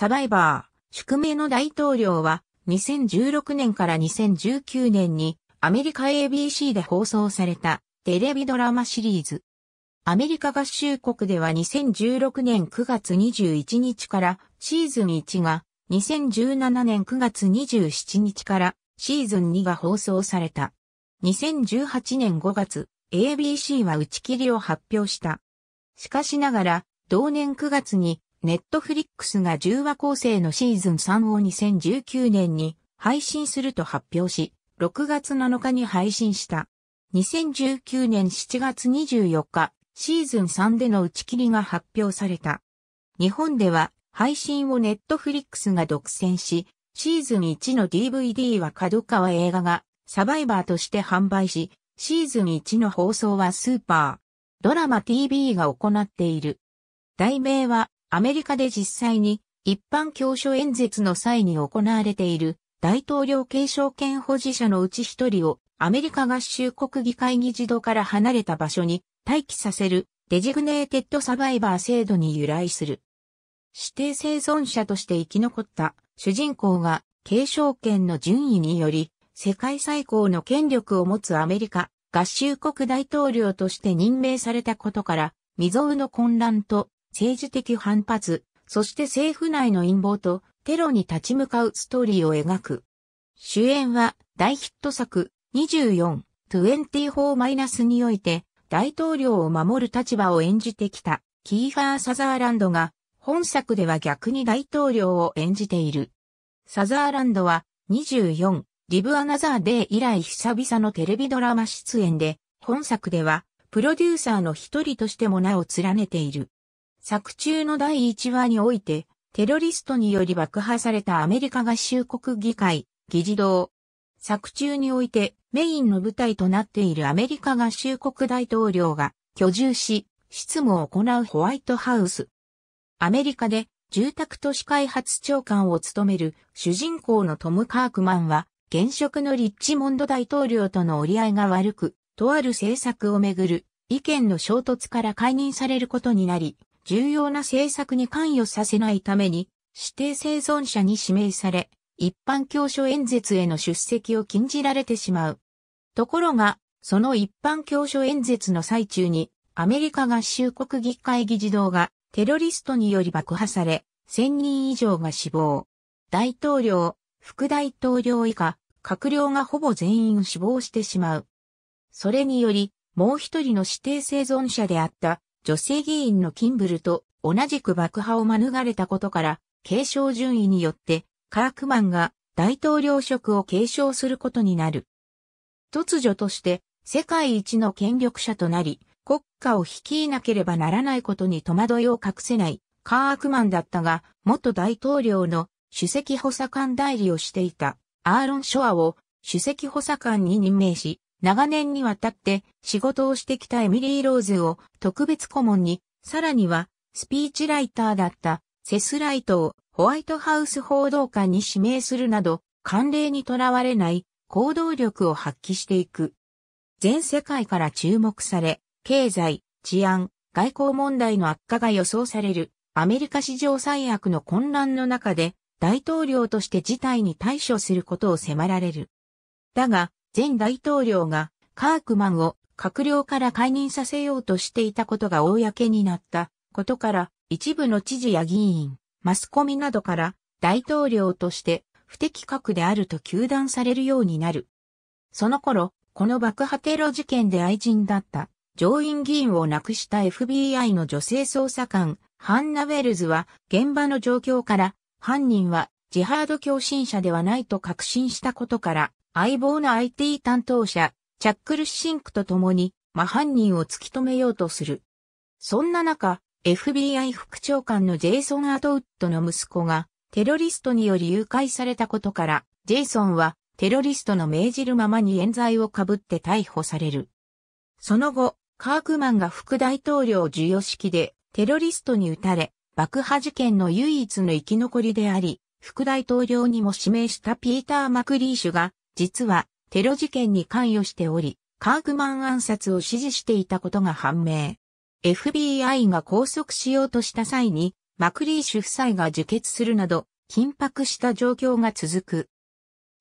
サバイバー、宿命の大統領は2016年から2019年にアメリカ ABC で放送されたテレビドラマシリーズ。アメリカ合衆国では2016年9月21日からシーズン1が、2017年9月27日からシーズン2が放送された。2018年5月、ABC は打ち切りを発表した。しかしながら、同年9月にネットフリックスが10話構成のシーズン3を2019年に配信すると発表し、6月7日に配信した。2019年7月24日、シーズン3での打ち切りが発表された。日本では配信をネットフリックスが独占し、シーズン1の DVD は角川映画がサバイバーとして販売し、シーズン1の放送はスーパー、ドラマ TV が行っている。題名はアメリカで実際に一般教書演説の際に行われている大統領継承権保持者のうち一人をアメリカ合衆国議会議事堂から離れた場所に待機させるデジグネーテッドサバイバー制度に由来する。指定生存者として生き残った主人公が継承権の順位により世界最高の権力を持つアメリカ合衆国大統領として任命されたことから未曾有の混乱と政治的反発、そして政府内の陰謀とテロに立ち向かうストーリーを描く。主演は大ヒット作24、24-24において大統領を守る立場を演じてきたキーファー・サザーランドが本作では逆に大統領を演じている。サザーランドは24、リブ・アナザー・デー以来久々のテレビドラマ出演で、本作ではプロデューサーの一人としても名を連ねている。作中の第1話において、テロリストにより爆破されたアメリカ合衆国議会、議事堂。作中において、メインの舞台となっているアメリカ合衆国大統領が居住し、執務を行うホワイトハウス。アメリカで住宅都市開発長官を務める主人公のトム・カークマンは、現職のリッチモンド大統領との折り合いが悪く、とある政策をめぐる意見の衝突から解任されることになり、重要な政策に関与させないために、指定生存者に指名され、一般教書演説への出席を禁じられてしまう。ところが、その一般教書演説の最中に、アメリカ合衆国議会議事堂がテロリストにより爆破され、1000人以上が死亡。大統領、副大統領以下、閣僚がほぼ全員死亡してしまう。それにより、もう一人の指定生存者であった女性議員のキンブルと同じく爆破を免れたことから、継承順位によって、カークマンが大統領職を継承することになる。突如として世界一の権力者となり、国家を率いなければならないことに戸惑いを隠せないカークマンだったが、元大統領の首席補佐官代理をしていたアーロン・ショアを首席補佐官に任命し、長年にわたって仕事をしてきたエミリー・ローズを特別顧問に、さらにはスピーチライターだったセスライトをホワイトハウス報道官に指名するなど、慣例にとらわれない行動力を発揮していく。全世界から注目され、経済、治安、外交問題の悪化が予想されるアメリカ史上最悪の混乱の中で大統領として事態に対処することを迫られる。だが、前大統領がカークマンを閣僚から解任させようとしていたことが公になったことから一部の知事や議員、マスコミなどから大統領として不適格であると糾弾されるようになる。その頃、この爆破テロ事件で愛人だった上院議員を亡くした FBI の女性捜査官、ハンナ・ウェルズは現場の状況から犯人はジハード共振者ではないと確信したことから相棒の IT 担当者、チャックルシンクと共に、真犯人を突き止めようとする。そんな中、FBI 副長官のジェイソン・アトウッドの息子が、テロリストにより誘拐されたことから、ジェイソンは、テロリストの命じるままに冤罪をかぶって逮捕される。その後、カークマンが副大統領授与式で、テロリストに撃たれ、爆破事件の唯一の生き残りであり、副大統領にも指名したピーター・マクリーシュが、実はテロ事件に関与しており、カーグマン暗殺を指示していたことが判明。FBI が拘束しようとした際に、マクリーシュ夫妻が受血するなど、緊迫した状況が続く。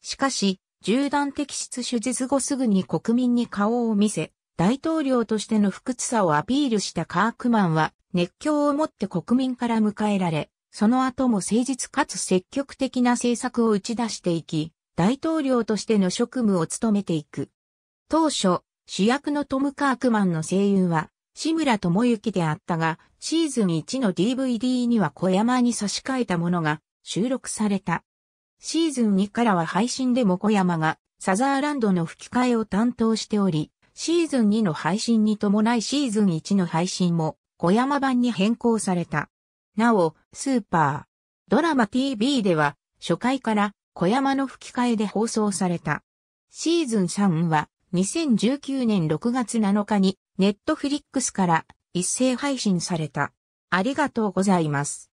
しかし、銃弾摘出手術後すぐに国民に顔を見せ、大統領としての不屈さをアピールしたカークマンは、熱狂をもって国民から迎えられ、その後も誠実かつ積極的な政策を打ち出していき、大統領としての職務を務めていく。当初、主役のトム・カークマンの声優は、志村智之であったが、シーズン1の DVD には小山に差し替えたものが収録された。シーズン2からは配信でも小山がサザーランドの吹き替えを担当しており、シーズン2の配信に伴いシーズン1の配信も小山版に変更された。なお、スーパー、ドラマ TV では初回から小山の吹き替えで放送された。シーズン3は2019年6月7日にネットフリックスから一斉配信された。ありがとうございます。